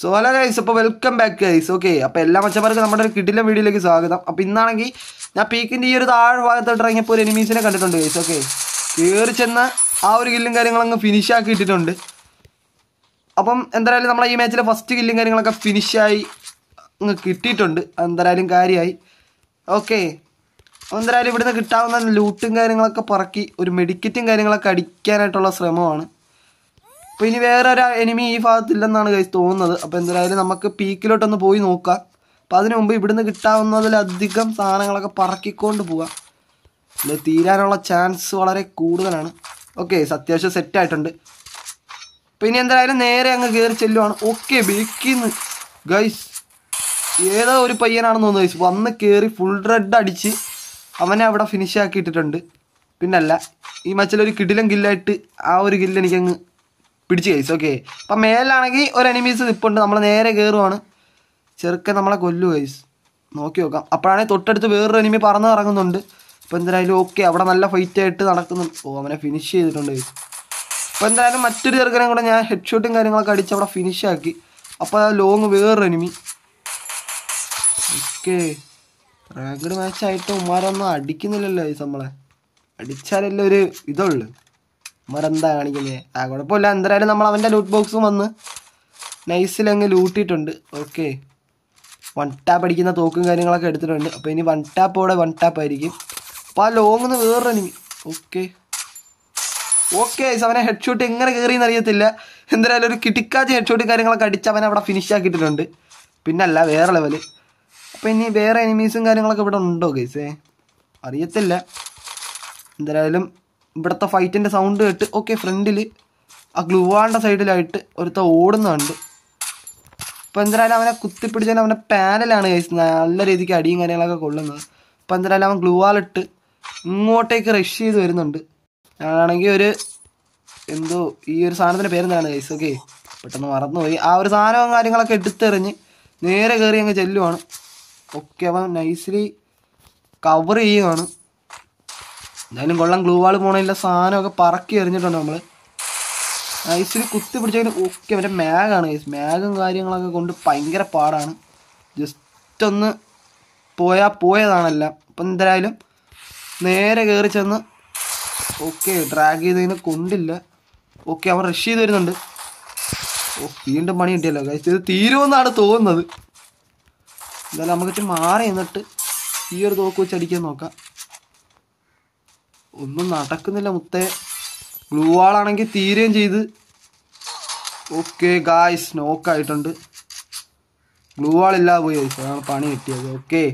so hello guys അപ്പോൾ welcome back guys okay അപ്പോൾ എല്ലാ മച്ചന്മാർക്കും നമ്മുടെ ഒരു കിടിലം വീഡിയോയിലേക്ക് സ്വാഗതം അപ്പോൾ ഇന്നാണെങ്കിൽ ഞാൻ പീക്കിൻ്റെ ഈ ഒരു താഴ് ഭാഗത്തോട്ട് ഇറങ്ങിയപ്പോൾ ഒരു എനിമീസിനെ കണ്ടിട്ടുണ്ട് ഗൈസ് ഓക്കെ കയറി ചെന്ന് ആ ഒരു കില്ലും കാര്യങ്ങളങ്ങ് ഫിനിഷ് ആക്കി ഇട്ടിട്ടുണ്ട് അപ്പം എന്തായാലും നമ്മളെ ഈ മാച്ചിലെ ഫസ്റ്റ് കില്ലും കാര്യങ്ങളൊക്കെ ഫിനിഷായി അങ്ങ് കിട്ടിയിട്ടുണ്ട് എന്തായാലും കാര്യമായി ഓക്കെ എന്തായാലും ഇവിടുന്ന് കിട്ടാവുന്ന ലൂട്ടും കാര്യങ്ങളൊക്കെ പറക്കി ഒരു മെഡിക്കറ്റും കാര്യങ്ങളൊക്കെ അടിക്കാനായിട്ടുള്ള ശ്രമമാണ് അപ്പൊ ഇനി വേറെ ഒരു എനിമി ഈ ഭാഗത്തില്ലെന്നാണ് കൈസ് തോന്നുന്നത് അപ്പോൾ എന്തായാലും നമുക്ക് പീക്കിലോട്ടൊന്ന് പോയി നോക്കാം അപ്പൊ അതിനു മുമ്പ് ഇവിടുന്ന് കിട്ടാവുന്നതിലധികം സാധനങ്ങളൊക്കെ പറക്കിക്കൊണ്ട് പോവാം അല്ലെ തീരാനുള്ള ചാൻസ് വളരെ കൂടുതലാണ് ഓക്കെ അത്യാവശ്യം ആയിട്ടുണ്ട് അപ്പോൾ ഇനി എന്തായാലും നേരെ അങ്ങ് കയറി ചെല്ലുവാണ് ഓക്കെ ബേക്കിന്ന് ഗൈസ് ഏതോ ഒരു പയ്യനാണെന്ന് തോന്നുന്നു ഗൈസ് വന്ന് കയറി ഫുൾ റെഡ് അടിച്ച് അവനെ അവിടെ ഫിനിഷ് ആക്കി ഇട്ടിട്ടുണ്ട് പിന്നല്ല ഈ മച്ചിലൊരു കിടിലം കില്ലായിട്ട് ആ ഒരു കില്ലെനിക്കങ്ങ് പിടിച്ച് കഴിച്ചു ഓക്കെ അപ്പം മേലാണെങ്കിൽ ഒരു എനിമീസ് ഇപ്പുണ്ട് നമ്മൾ നേരെ കയറുവാണ് ചെറുക്കൻ നമ്മളെ കൊല്ലു കൈസ് നോക്കി നോക്കാം അപ്പോഴാണെങ്കിൽ തൊട്ടടുത്ത് വേറൊരു എനിമി പറന്ന് ഇറങ്ങുന്നുണ്ട് അപ്പോൾ എന്തായാലും ഓക്കെ അവിടെ നല്ല ഫൈറ്റ് ആയിട്ട് നടക്കുന്നു ഓ അവനെ ഫിനിഷ് ചെയ്തിട്ടുണ്ട് കൈസ് അപ്പോൾ എന്തായാലും മറ്റൊരു ചെറുക്കനെ കൂടെ ഞാൻ ഹെഡ് ഷോട്ടും കാര്യങ്ങളൊക്കെ അടിച്ച് അവിടെ ഫിനിഷ് ആക്കി അപ്പോൾ ലോങ് വേറൊരു എനിമി ഓക്കെ റാങ്കഡ് മാച്ചായിട്ട് ഉമ്മാരൊന്നും അടിക്കുന്നില്ലല്ലോ ഈ നമ്മളെ അടിച്ചാലല്ലേ ഒരു ഇതുള്ളൂ അവരെന്താ കാണിക്കുന്നത് ആ കുഴപ്പമില്ല എന്തായാലും നമ്മൾ അവൻ്റെ ലൂട്ട് ബോക്സും വന്ന് നൈസിൽ അങ്ങ് ലൂട്ടിയിട്ടുണ്ട് ഓക്കെ വൺ ടാപ്പ് അടിക്കുന്ന തോക്കും കാര്യങ്ങളൊക്കെ എടുത്തിട്ടുണ്ട് അപ്പോൾ ഇനി വൺ ടാപ്പോടെ വൺ ടാപ്പ് ആയിരിക്കും അപ്പോൾ ആ ലോങ് ലോങ്ങിന്ന് വേറെ എനിക്ക് ഓക്കെ ഓക്കെ അവനെ ഹെഡ് ഷോട്ട് എങ്ങനെ കയറിയെന്ന് അറിയത്തില്ല എന്തായാലും ഒരു കിട്ടിക്കാച്ച ഹെഡ് ഷോട്ട് കാര്യങ്ങളൊക്കെ അടിച്ച് അവനെ അവിടെ ഫിനിഷ് ആക്കിയിട്ടുണ്ട് പിന്നല്ല വേറെ ലെവല് അപ്പോൾ ഇനി വേറെ എനിമീസും കാര്യങ്ങളൊക്കെ ഇവിടെ ഉണ്ടോ കേസേ അറിയത്തില്ല എന്തായാലും ഇവിടുത്തെ ഫൈറ്റിൻ്റെ സൗണ്ട് കേട്ട് ഓക്കെ ഫ്രണ്ടിൽ ആ ഗ്ലൂവാളിൻ്റെ സൈഡിലായിട്ട് ഒരുത്ത ഓടുന്നുണ്ട് അപ്പോൾ എന്തായാലും അവനെ കുത്തിപ്പിടിച്ചാൽ അവൻ്റെ പാനലാണ് കഴിച്ചത് നല്ല രീതിക്ക് അടിയും കാര്യങ്ങളൊക്കെ കൊള്ളുന്നത് അപ്പോൾ എന്തായാലും അവൻ ഗ്ലൂവാളിട്ട് ഇങ്ങോട്ടേക്ക് റഷ് ചെയ്ത് വരുന്നുണ്ട് ഞാനാണെങ്കിൽ ഒരു എന്തോ ഈ ഒരു സാധനത്തിൻ്റെ പേരെന്താണ് ഗൈസ് ഓക്കെ പെട്ടെന്ന് മറന്നുപോയി ആ ഒരു സാധനവും കാര്യങ്ങളൊക്കെ എടുത്തെറിഞ്ഞ് നേരെ കയറി അങ്ങ് ചെല്ലുവാണ് ഓക്കെ അവൻ നൈസ്ലി കവർ ചെയ്യുവാണ് എന്തായാലും കൊള്ളം ഗ്ലൂ വാൾ പോണില്ല സാധനമൊക്കെ പറക്കി എറിഞ്ഞിട്ടുണ്ട് നമ്മൾ ഐസിന് കുത്തി പിടിച്ചതിന് ഒക്കെ അവൻ്റെ മാഗാണ് ഐസ് മാഗും കാര്യങ്ങളൊക്കെ കൊണ്ട് ഭയങ്കര പാടാണ് ജസ്റ്റ് ഒന്ന് പോയാൽ പോയതാണെല്ലാം അപ്പം എന്തായാലും നേരെ കയറി ചെന്ന് ഓക്കെ ഡ്രാഗ് ചെയ്തതിന് കൊണ്ടില്ല ഓക്കെ അവൻ റഷ് ചെയ്ത് വരുന്നുണ്ട് ഓ oh, വീണ്ടും പണി കിട്ടിയല്ലോ കഴിച്ച് ഇത് തീരുമെന്നാണ് തോന്നുന്നത് എന്തായാലും നമുക്ക് മാറി എന്നിട്ട് ഈ ഒരു തോക്ക് വെച്ച് അടിക്കാൻ നോക്കാം ഒന്നും നടക്കുന്നില്ല മുത്തേ ഗ്ലൂ വാളാണെങ്കിൽ തീരുകയും ചെയ്ത് ഓക്കെ ഗായ്സ് നോക്കായിട്ടുണ്ട് ഗ്ലൂ വാളില്ലാതെ പോയി പണി കിട്ടിയത് ഓക്കെ